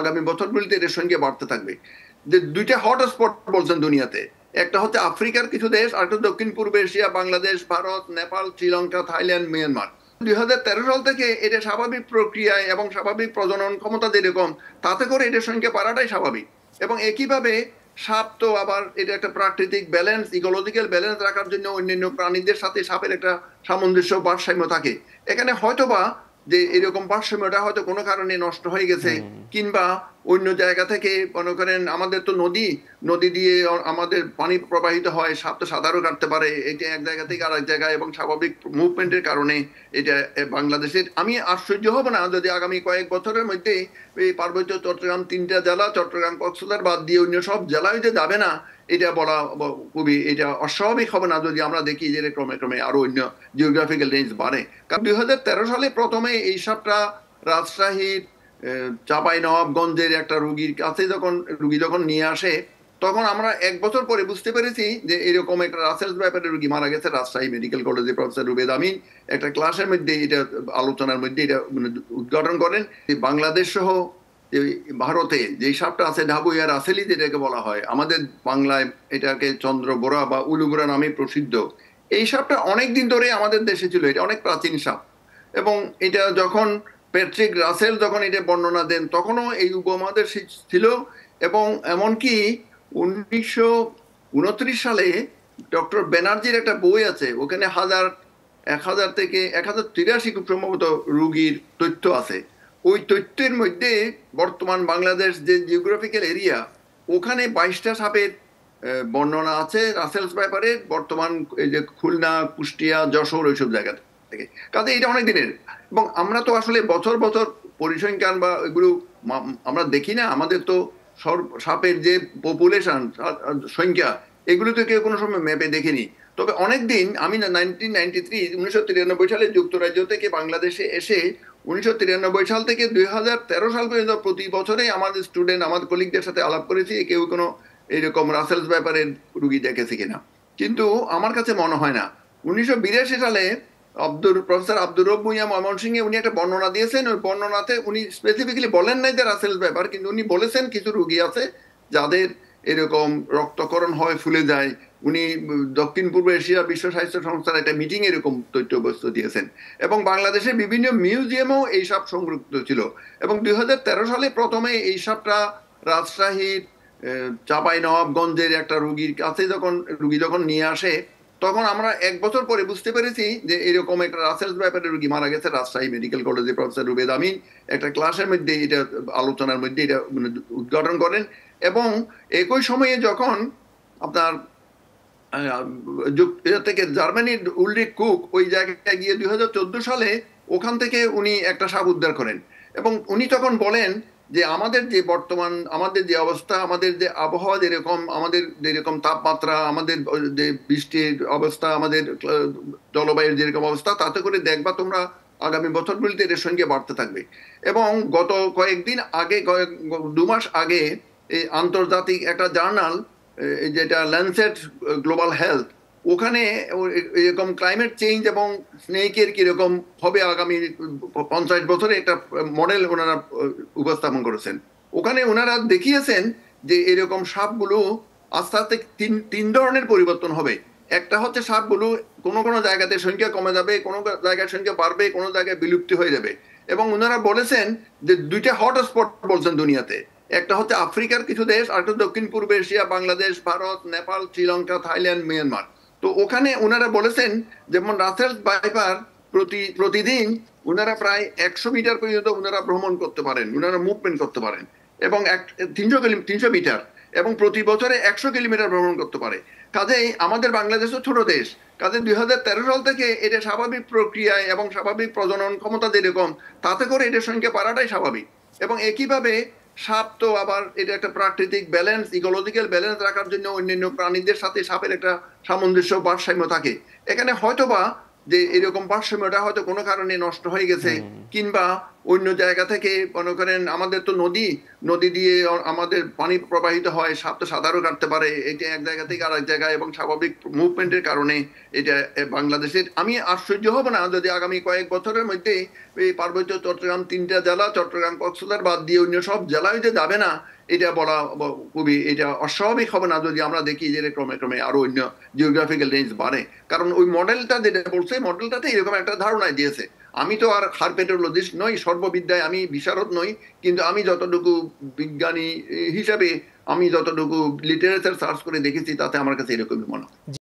আগামী বছরগুলিতে এদের সঙ্গে বাড়তে থাকবে যে দুইটা হটস্পট বলছেন দুনিয়াতে একটা হচ্ছে আফ্রিকার কিছু দেশ আর একটা দক্ষিণ পূর্ব এশিয়া বাংলাদেশ ভারত নেপাল শ্রীলঙ্কা থাইল্যান্ড মিয়ানমার দুই হাজার তেরো সাল থেকে এটা স্বাভাবিক প্রক্রিয়ায় এবং স্বাভাবিক প্রজনন ক্ষমতা যেরকম তাতে করে এটার সঙ্গে পারাটাই স্বাভাবিক এবং একইভাবে সাপ তো আবার এটা একটা প্রাকৃতিক ব্যালেন্স ইকোলজিক্যাল ব্যালেন্স রাখার জন্য অন্যান্য প্রাণীদের সাথে সাপের একটা সামঞ্জস্য ভারসাম্য থাকে এখানে হয়তোবা যে এরকম ভারসাম্যটা হয়তো কোনো কারণে নষ্ট হয়ে গেছে কিংবা অন্য জায়গা থেকে মনে করেন আমাদের তো নদী নদী দিয়ে আমাদের পানি প্রবাহিত হয় সাপ তো সাঁতারও কাটতে পারে এটা এক জায়গা থেকে আরেক জায়গায় এবং স্বাভাবিক মুভমেন্টের কারণে এটা বাংলাদেশের আমি আশ্চর্য হব না যদি আগামী কয়েক বছরের মধ্যে এই পার্বত্য চট্টগ্রাম তিনটা জেলা চট্টগ্রাম কক্সবাজার বাদ দিয়ে অন্য সব জেলায় যে যাবে না এটা বলা খুবই এটা অস্বাভাবিক হবে না যদি আমরা দেখি যে ক্রমে ক্রমে আরো অন্য জিওগ্রাফিক্যাল রেঞ্জ বাড়ে কারণ দুই সালে প্রথমে এই সাপটা রাজশাহীর চাপাই নবাবগঞ্জের একটা রুগীর কাছে যখন রুগী যখন নিয়ে আসে তখন আমরা এক বছর পরে বুঝতে পেরেছি যে এরকম একটা রাসেলস ব্যাপারে রুগী মারা গেছে রাজশাহী মেডিকেল কলেজে প্রফেসর রুবেদ আমিন একটা ক্লাসের মধ্যে এটা আলোচনার মধ্যে এটা মানে উদ্ঘাটন করেন বাংলাদেশ সহ ভারতে যে সাপটা আছে ঢাবুইয়া রাসেলি যেটাকে বলা হয় আমাদের বাংলায় এটাকে চন্দ্র বোরা বা উলুবোরা নামে প্রসিদ্ধ এই সাপটা অনেক দিন ধরে আমাদের দেশে ছিল এটা অনেক প্রাচীন সাপ এবং এটা যখন প্যাট্রিক রাসেল যখন এটা বর্ণনা দেন তখনও এই উপমাদের ছিল এবং এমনকি উনিশশো উনত্রিশ সালে ডক্টর ব্যানার্জির একটা বই আছে ওখানে হাজার এক হাজার থেকে এক হাজার তিরাশি খুব সম্ভবত রুগীর তথ্য আছে ওই তথ্যের মধ্যে বর্তমান বাংলাদেশ যে জিওগ্রাফিক্যাল এরিয়া ওখানে বাইশটা সাপের বর্ণনা আছে রাসেলস ব্যাপারে বর্তমান এই যে খুলনা কুষ্টিয়া যশোর ওইসব জায়গাতে থেকে কাজে এটা অনেক দিনের এবং আমরা তো আসলে বছর বছর পরিসংখ্যান বা এগুলো আমরা দেখি না আমাদের তো সাপের যে পপুলেশন সংখ্যা এগুলো তো কেউ কোনো সময় ম্যাপে দেখেনি তবে অনেকদিন আমি নাইনটিন নাইনটি থ্রি উনিশশো তিরানব্বই সালে যুক্তরাজ্য থেকে বাংলাদেশে এসে উনিশশো তিরানব্বই সাল থেকে দুই হাজার তেরো সাল পর্যন্ত প্রতি বছরে আমাদের স্টুডেন্ট আমাদের কলিগদের সাথে আলাপ করেছি কেউ কোনো এইরকম রাসেলস ব্যাপারের রুগী দেখেছি কিনা কিন্তু আমার কাছে মনে হয় না উনিশশো বিরাশি সালে আব্দুর প্রফেসর আব্দুর রব ময়মন ময়মনসিংহে উনি একটা বর্ণনা দিয়েছেন ওই বর্ণনাতে উনি স্পেসিফিক্যালি বলেন নাই যে রাসেল ব্যাপার কিন্তু উনি বলেছেন কিছু রুগী আছে যাদের এরকম রক্তকরণ হয় ফুলে যায় উনি দক্ষিণ পূর্ব এশিয়া বিশ্ব স্বাস্থ্য সংস্থার একটা মিটিং এরকম তথ্য বস্তু দিয়েছেন এবং বাংলাদেশের বিভিন্ন মিউজিয়ামেও এই সাপ সংরক্ষিত ছিল এবং দুই সালে প্রথমে এই সবটা রাজশাহীর চাপাই নবাবগঞ্জের একটা রুগীর কাছে যখন রুগী যখন নিয়ে আসে তখন আমরা এক বছর পরে বুঝতে পেরেছি যে এরকম একটা রাসেলস ব্যাপারে রুগী মারা গেছে রাজশাহী মেডিকেল কলেজে প্রফেসর রুবেদ আমিন একটা ক্লাসের মধ্যে এটা আলোচনার মধ্যে এটা মানে উদ্ঘাটন করেন এবং একই সময়ে যখন আপনার থেকে জার্মানির উল্লিক কুক ওই জায়গায় গিয়ে দুই সালে ওখান থেকে উনি একটা সাপ উদ্ধার করেন এবং উনি তখন বলেন যে আমাদের যে বর্তমান আমাদের যে অবস্থা আমাদের যে আবহাওয়া যেরকম আমাদের যেরকম তাপমাত্রা আমাদের যে বৃষ্টির অবস্থা আমাদের জলবায়ুর যেরকম অবস্থা তাতে করে দেখবা তোমরা আগামী বছরগুলিতে এর সঙ্গে বাড়তে থাকবে এবং গত কয়েকদিন আগে কয়েক দু মাস আগে এই আন্তর্জাতিক একটা জার্নাল যেটা ল্যান্সেট গ্লোবাল হেলথ ওখানে এরকম ক্লাইমেট চেঞ্জ এবং স্নেকের কিরকম হবে আগামী পঞ্চাশ বছরে একটা মডেল ওনারা উপস্থাপন করেছেন ওখানে ওনারা দেখিয়েছেন যে এরকম সাপগুলো আস্তে আস্তে তিন তিন ধরনের পরিবর্তন হবে একটা হচ্ছে সাপগুলো কোনো কোনো জায়গাতে সংখ্যা কমে যাবে কোনো জায়গার সংখ্যা বাড়বে কোনো জায়গায় বিলুপ্তি হয়ে যাবে এবং ওনারা বলেছেন যে দুইটা হটস্পট বলছেন দুনিয়াতে একটা হচ্ছে আফ্রিকার কিছু দেশ আর দক্ষিণ পূর্ব এশিয়া বাংলাদেশ ভারত নেপাল শ্রীলঙ্কা থাইল্যান্ড মিয়ানমার তো ওখানে ওনারা বলেছেন যেমন রাসেল বাইপার প্রতি প্রতিদিন ওনারা প্রায় একশো মিটার পর্যন্ত ওনারা ভ্রমণ করতে পারেন ওনারা মুভমেন্ট করতে পারেন এবং এক তিনশো কিলো তিনশো মিটার এবং প্রতি বছরে একশো কিলোমিটার ভ্রমণ করতে পারে কাজেই আমাদের বাংলাদেশও ছোট দেশ কাজে দুই হাজার সাল থেকে এটা স্বাভাবিক প্রক্রিয়ায় এবং স্বাভাবিক প্রজনন ক্ষমতা যেরকম তাতে করে এটার সংখ্যা বাড়াটাই স্বাভাবিক এবং একইভাবে সাপ তো আবার এটা একটা প্রাকৃতিক ব্যালেন্স ইকোলজিক্যাল ব্যালেন্স রাখার জন্য অন্যান্য প্রাণীদের সাথে সাপের একটা সামঞ্জস্য ভারসাম্য থাকে এখানে হয়তোবা যে এরকম ভারসাম্যটা হয়তো কোনো কারণে নষ্ট হয়ে গেছে কিংবা অন্য জায়গা থেকে মনে করেন আমাদের তো নদী নদী দিয়ে আমাদের পানি প্রবাহিত হয় সাপ তো সাঁতারও কাটতে পারে এটা এক জায়গা থেকে আরেক জায়গায় এবং স্বাভাবিক মুভমেন্টের কারণে এটা বাংলাদেশের আমি আশ্চর্য হব না যদি আগামী কয়েক বছরের মধ্যে এই পার্বত্য চট্টগ্রাম তিনটা জেলা চট্টগ্রাম কক্সবাজার বাদ দিয়ে অন্য সব জেলায় যে যাবে না এটা বলা খুবই এটা অস্বাভাবিক হবে না যদি আমরা দেখি যে ক্রমে ক্রমে আরো অন্য জিওগ্রাফিক্যাল রেঞ্জ বাড়ে কারণ ওই মডেলটা যেটা বলছে মডেলটাতে এরকম একটা ধারণা দিয়েছে আমি তো আর হারপেটোলজিস্ট নই সর্ববিদ্যায় আমি বিশারদ নই কিন্তু আমি যতটুকু বিজ্ঞানী হিসাবে আমি যতটুকু লিটারেচার সার্চ করে দেখেছি তাতে আমার কাছে এরকমই মনে হয়